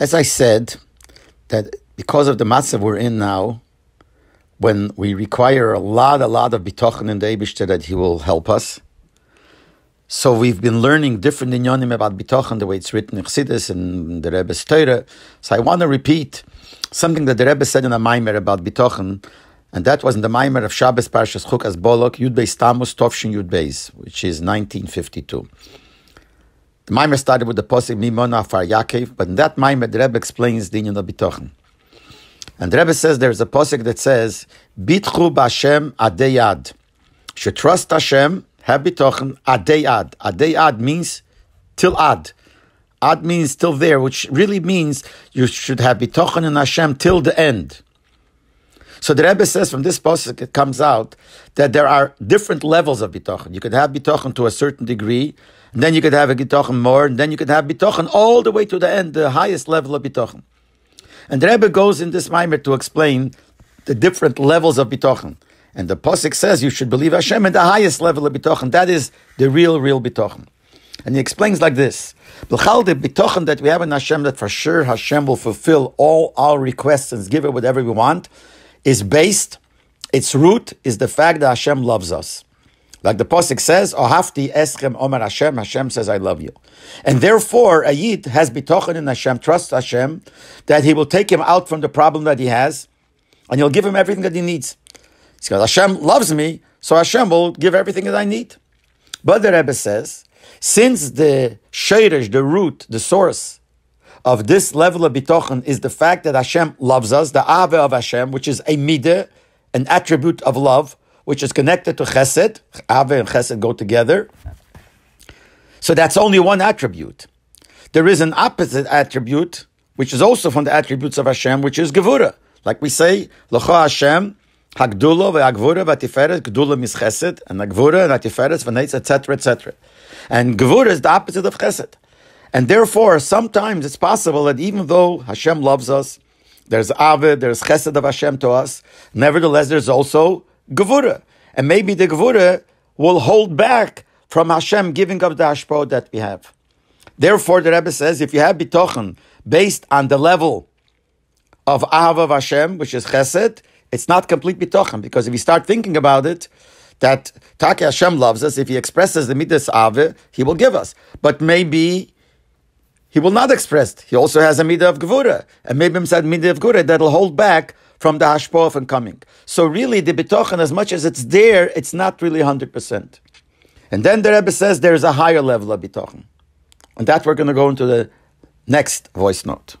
As I said, that because of the massive we're in now, when we require a lot, a lot of bitochen and the Eibishter that he will help us. So we've been learning different inyanim about bitochen, the way it's written in Chassidus and the Rebbe's Torah. So I want to repeat something that the Rebbe said in a Maimer about bitochen, and that was in the Maimer of Shabbos Parshas Chukas Bolok, Yud Beis Tammuz Tovshin Yud Beis, which is 1952. The Maimer started with the posik Mimona Afar Yaakov, but in that Maimer, the Rebbe explains the Inyan of And the Rebbe says there's a posik that says, Bitchu Bashem Adeyad. Should trust Hashem, have Bitochen, Adeyad. Adeyad means till Ad. Ad means till there, which really means you should have Bitochen and Hashem till the end. So the Rebbe says from this pasuk it comes out that there are different levels of bitochen. You could have bitochen to a certain degree, and then you could have a bitochen more, and then you could have Bitochen all the way to the end, the highest level of Bitochen. And the Rebbe goes in this Maimer to explain the different levels of Bitochen. And the Posik says you should believe Hashem in the highest level of Bitochen. That is the real, real Bitochen. And he explains like this the Bitochen that we have in Hashem, that for sure Hashem will fulfill all our requests and give it whatever we want, is based, its root is the fact that Hashem loves us. Like the Pasik says, Ohafti Eschem Omar Hashem, Hashem says, I love you. And therefore, a Yid has bitochen in Hashem, trust Hashem, that he will take him out from the problem that he has, and he'll give him everything that he needs. He says, Hashem loves me, so Hashem will give everything that I need. But the Rebbe says, since the shadish, the root, the source of this level of bitochen is the fact that Hashem loves us, the Ave of Hashem, which is a midah, an attribute of love, which is connected to chesed. Ave and chesed go together. So that's only one attribute. There is an opposite attribute, which is also from the attributes of Hashem, which is gevura. Like we say, L'cha Hashem, Hagdula ve'agvura v'atiferet, gdula MisChesed, and agvura and atiferet v'neitz, etc., etc. And gevura is the opposite of chesed. And therefore, sometimes it's possible that even though Hashem loves us, there's Ave, there's Chesed of Hashem to us, nevertheless, there's also Gevura. And maybe the Gevura will hold back from Hashem giving up the Hashpo that we have. Therefore, the Rebbe says, if you have Bitochen based on the level of Ahava of Hashem, which is Chesed, it's not complete Bitochen, because if you start thinking about it, that Taki Hashem loves us, if he expresses the Midas Ave, he will give us. But maybe he will not express. He also has a midah of gevura, and maybe himself midah of gevura that'll hold back from the Ashpof and coming. So really, the Bitochen, as much as it's there, it's not really 100%. And then the Rebbe says there's a higher level of Bitochen. And that we're going to go into the next voice note.